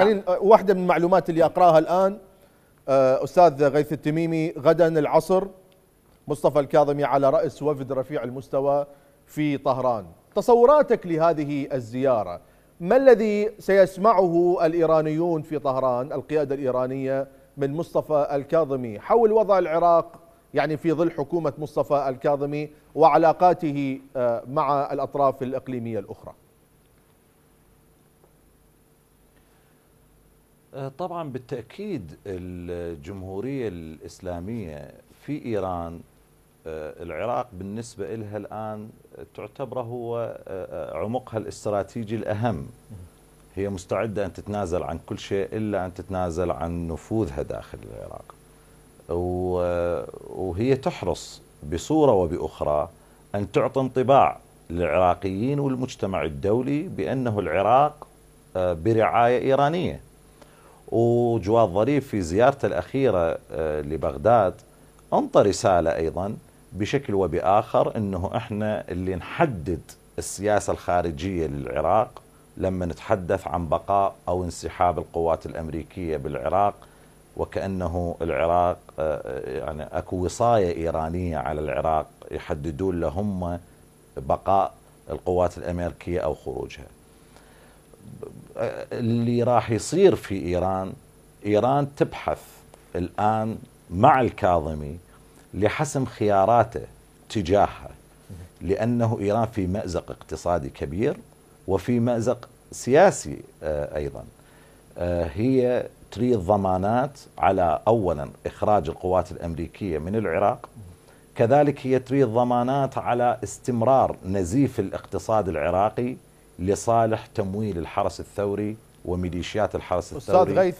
خلينا آه، واحدة من المعلومات اللي أقراها الآن آه، أستاذ غيث التميمي غدا العصر مصطفى الكاظمي على رأس وفد رفيع المستوى في طهران تصوراتك لهذه الزيارة ما الذي سيسمعه الإيرانيون في طهران القيادة الإيرانية من مصطفى الكاظمي حول وضع العراق يعني في ظل حكومة مصطفى الكاظمي وعلاقاته آه، مع الأطراف الإقليمية الأخرى آه، طبعا بالتأكيد الجمهورية الإسلامية في إيران آه، العراق بالنسبة لها الآن تعتبر هو آه، عمقها الاستراتيجي الأهم هي مستعدة أن تتنازل عن كل شيء إلا أن تتنازل عن نفوذها داخل العراق وهي تحرص بصورة وبأخرى أن تعطي انطباع للعراقيين والمجتمع الدولي بأنه العراق برعاية إيرانية وجواد ظريف في زيارته الأخيرة آه، لبغداد أنطى رسالة أيضا بشكل وبآخر أنه إحنا اللي نحدد السياسة الخارجية للعراق لما نتحدث عن بقاء أو انسحاب القوات الأمريكية بالعراق وكأنه العراق آه، آه، يعني أكو وصاية إيرانية على العراق يحددون لهم بقاء القوات الأمريكية أو خروجها اللي راح يصير في إيران إيران تبحث الآن مع الكاظمي لحسم خياراته تجاهها لأنه إيران في مأزق اقتصادي كبير وفي مأزق سياسي آه، أيضا آه، هي تريد ضمانات على أولا إخراج القوات الأمريكية من العراق كذلك هي تريد ضمانات على استمرار نزيف الاقتصاد العراقي لصالح تمويل الحرس الثوري وميليشيات الحرس الثوري